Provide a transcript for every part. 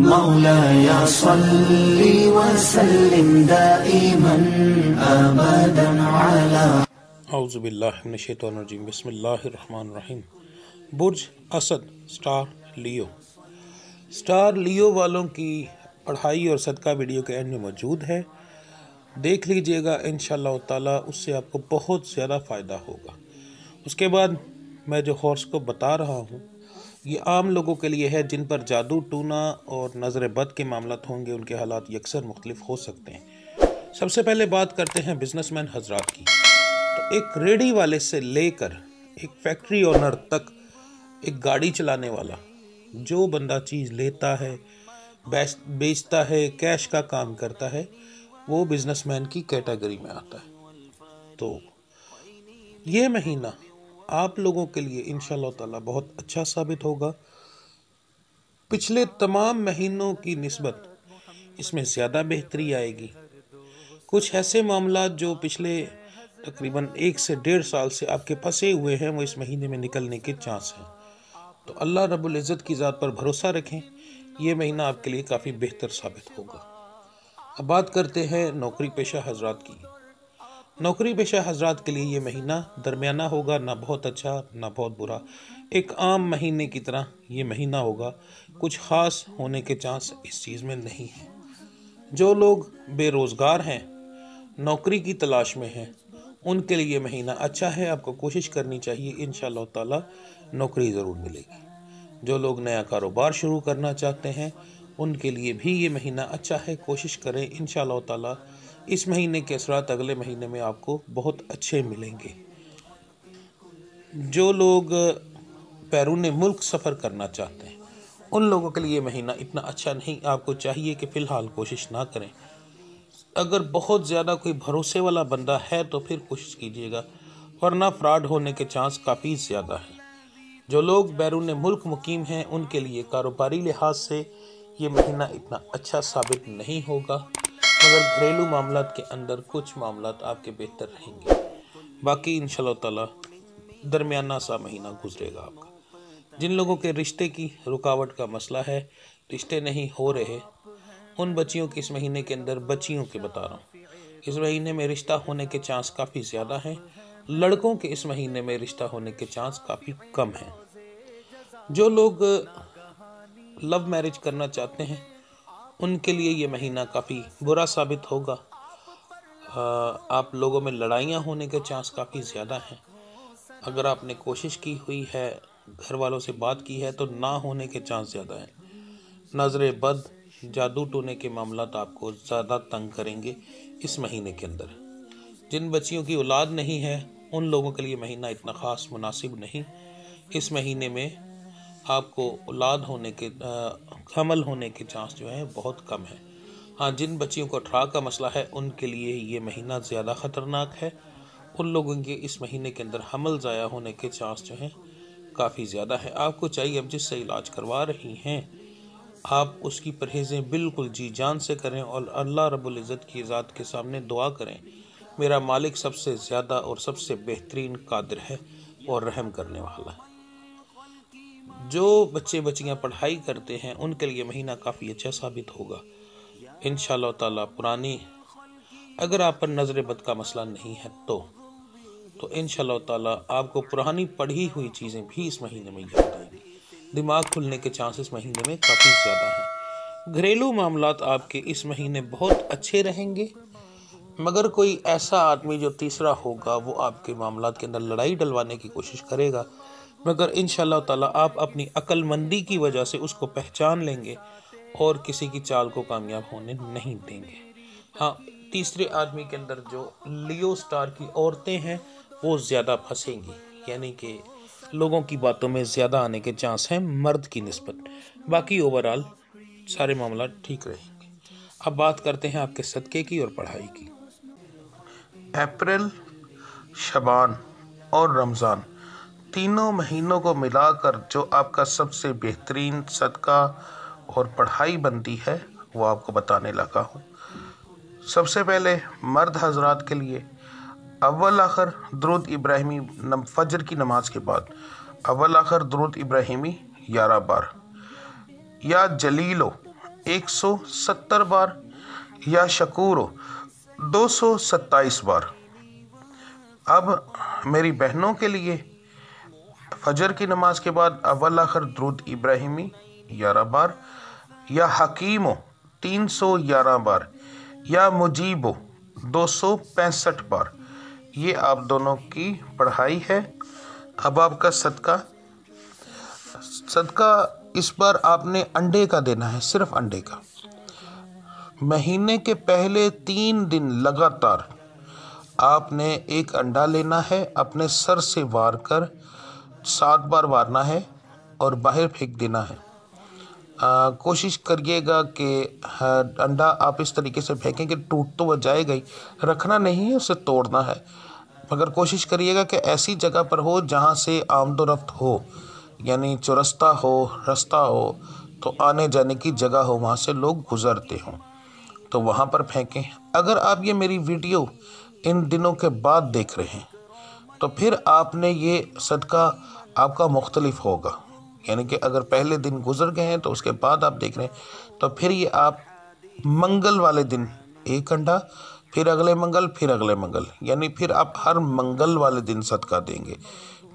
बुर्ज असद star Leo star Leo वालों की पढ़ाई और सदका वीडियो के एंड में मौजूद है देख लीजिएगा इन ताला उससे आपको बहुत ज़्यादा फ़ायदा होगा उसके बाद मैं जो हॉर्स को बता रहा हूँ ये आम लोगों के लिए है जिन पर जादू टूना और नज़र बद के मामला होंगे उनके हालात यकसर मुख्तलिफ हो सकते हैं सबसे पहले बात करते हैं बिजनेसमैन हजरात की तो एक रेडी वाले से लेकर एक फैक्ट्री ओनर तक एक गाड़ी चलाने वाला जो बंदा चीज़ लेता है बेचता है कैश का काम करता है वो बिजनेसमैन की कैटेगरी में आता है तो ये महीना आप लोगों के लिए इन ताला बहुत अच्छा साबित होगा पिछले तमाम महीनों की नस्बत इसमें ज़्यादा बेहतरी आएगी कुछ ऐसे मामला जो पिछले तकरीबन एक से डेढ़ साल से आपके फंसे हुए हैं वो इस महीने में निकलने के चांस हैं तो अल्लाह रब्बुल इज़्ज़त की ज़ात पर भरोसा रखें ये महीना आपके लिए काफ़ी बेहतर साबित होगा अब बात करते हैं नौकरी पेशा हजरात की नौकरी पेशा हजरात के लिए ये महीना दरमियाना होगा ना बहुत अच्छा ना बहुत बुरा एक आम महीने की तरह ये महीना होगा कुछ ख़ास होने के चांस इस चीज़ में नहीं है जो लोग बेरोज़गार हैं नौकरी की तलाश में हैं उनके लिए महीना अच्छा है आपको कोशिश करनी चाहिए इन ताला नौकरी ज़रूर मिलेगी जो लोग नया कारोबार शुरू करना चाहते हैं उनके लिए भी ये महीना अच्छा है कोशिश करें इन ताला इस महीने के असरात अगले महीने में आपको बहुत अच्छे मिलेंगे जो लोग बैरून मुल्क सफ़र करना चाहते हैं उन लोगों के लिए महीना इतना अच्छा नहीं आपको चाहिए कि फ़िलहाल कोशिश ना करें अगर बहुत ज़्यादा कोई भरोसे वाला बंदा है तो फिर कोशिश कीजिएगा वरना फ्रॉड होने के चांस काफ़ी ज़्यादा हैं जो लोग बैरून मुल्क मुकीम हैं उनके लिए कारोबारी लिहाज से ये महीना इतना अच्छा साबित नहीं होगा मगर घरेलू मामला के अंदर कुछ मामला आपके बेहतर रहेंगे बाकी इन ताला दरमियाना सा महीना गुजरेगा आपका जिन लोगों के रिश्ते की रुकावट का मसला है रिश्ते नहीं हो रहे उन बच्चियों के इस महीने के अंदर बच्चियों के बता रहा हूँ इस महीने में रिश्ता होने के चांस काफ़ी ज़्यादा हैं लड़कों के इस महीने में रिश्ता होने के चांस काफ़ी कम हैं जो लोग लव मैरिज करना चाहते हैं उनके लिए ये महीना काफ़ी बुरा साबित होगा आप लोगों में लड़ाइयाँ होने के चांस काफ़ी ज़्यादा हैं अगर आपने कोशिश की हुई है घर वालों से बात की है तो ना होने के चांस ज़्यादा हैं नजर बद जादू टोने के मामला तो आपको ज़्यादा तंग करेंगे इस महीने के अंदर जिन बच्चियों की औलाद नहीं है उन लोगों के लिए महीना इतना ख़ास मुनासिब नहीं इस महीने में आपको औलाद होने के हमल होने के चांस जो है बहुत कम है हाँ जिन बच्चियों को अठारह का मसला है उनके लिए ये महीना ज़्यादा ख़तरनाक है उन लोगों के इस महीने के अंदर हमल ज़ाया होने के चांस जो हैं काफ़ी ज़्यादा है आपको चाहिए अब जिससे इलाज करवा रही हैं आप उसकी परहेज़ें बिल्कुल जी जान से करें और अल्लाह रब्बुल इज़्ज़त की ज़ात के सामने दुआ करें मेरा मालिक सबसे ज़्यादा और सबसे बेहतरीन कादिर है और रहम करने वाला है जो बच्चे बच्चियां पढ़ाई करते हैं उनके लिए महीना काफ़ी अच्छा साबित होगा इन ताला पुरानी अगर आप पर नज़र बद का मसला नहीं है तो तो इन ताला आपको पुरानी पढ़ी हुई चीज़ें भी इस महीने में याद आएंगी दिमाग खुलने के चांसेस महीने में काफ़ी ज़्यादा हैं घरेलू मामला आपके इस महीने बहुत अच्छे रहेंगे मगर कोई ऐसा आदमी जो तीसरा होगा वो आपके मामला के अंदर लड़ाई डलवाने की कोशिश करेगा मगर इन ताला आप अपनी अक्लमंदी की वजह से उसको पहचान लेंगे और किसी की चाल को कामयाब होने नहीं देंगे हाँ तीसरे आदमी के अंदर जो लियो स्टार की औरतें हैं वो ज़्यादा फंसेंगी यानी कि लोगों की बातों में ज़्यादा आने के चांस हैं मर्द की नस्बत बाकी ओवरऑल सारे मामला ठीक रहेंगे अब बात करते हैं आपके सदक़े की और पढ़ाई की अप्रैल शबान और रमज़ान तीनों महीनों को मिलाकर जो आपका सबसे बेहतरीन सदका और पढ़ाई बनती है वो आपको बताने लगा हूँ सबसे पहले मर्द हजरात के लिए अव्वल आखिर द्रुद इब्राहिमी फजर की नमाज के बाद अव्वल आखिर द्रुद इब्राहिमी ग्यारह बार या जलीलो एक सौ सत्तर बार या शकुरो 227 बार अब मेरी बहनों के लिए फजर की नमाज के बाद अव्वल आखिर द्रुद इब्राहिमी ग्यारह बार या हकीमो तीन सौ ग्यारह बार या मुजीबो दो सौ पैंसठ बार ये आप दोनों की पढ़ाई है अब आपका सदका सदका इस बार आपने अंडे का देना है सिर्फ अंडे का महीने के पहले तीन दिन लगातार आपने एक अंडा लेना है अपने सर से वार कर सात बार वारना है और बाहर फेंक देना है आ, कोशिश करिएगा कि अंडा आप इस तरीके से फेंकें कि टूट तो वह जाएगा ही रखना नहीं है उसे तोड़ना है मगर कोशिश करिएगा कि ऐसी जगह पर हो जहाँ से आमदोरफ्त हो यानी चौरस्ता हो रास्ता हो तो आने जाने की जगह हो वहाँ से लोग गुज़रते हों तो वहाँ पर फेंकें अगर आप ये मेरी वीडियो इन दिनों के बाद देख रहे हैं तो फिर आपने ये सदका आपका मुख्तलिफ होगा यानी कि अगर पहले दिन गुजर गए हैं तो उसके बाद आप देख रहे हैं तो फिर ये आप मंगल वाले दिन एक अंडा फिर अगले मंगल फिर अगले मंगल यानी फिर आप हर मंगल वाले दिन सदका देंगे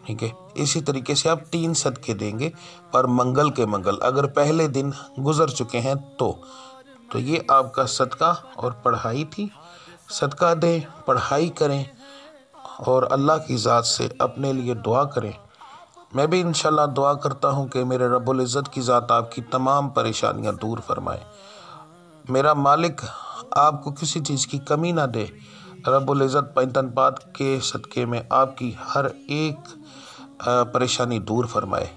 ठीक है इसी तरीके से आप तीन सदके देंगे पर मंगल के मंगल अगर पहले दिन गुजर चुके हैं तो तो ये आपका सदका और पढ़ाई थी सदका दें पढ़ाई करें और अल्लाह की ज़ात से अपने लिए दुआ करें मैं भी इन दुआ करता हूँ कि मेरे रबुल्ज़त की ज़ात आपकी तमाम परेशानियाँ दूर फरमाए मेरा मालिक आपको किसी चीज़ की कमी ना दे रबुल्ज़त पात के सदक़े में आपकी हर एक परेशानी दूर फरमाए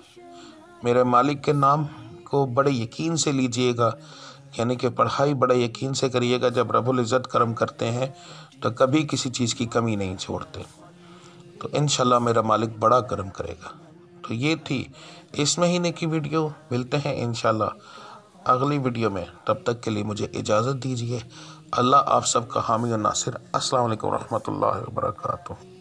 मेरे मालिक के नाम को बड़े यकीन से लीजिएगा यानी कि पढ़ाई बड़े यकीन से करिएगा जब रबुल इज़्ज़त करम करते हैं तो कभी किसी चीज़ की कमी नहीं छोड़ते तो इन मेरा मालिक बड़ा करम करेगा तो ये थी इस महीने की वीडियो मिलते हैं इन अगली वीडियो में तब तक के लिए मुझे इजाज़त दीजिए अल्लाह आप सबका हामी नासिर असल वरहमल वर्का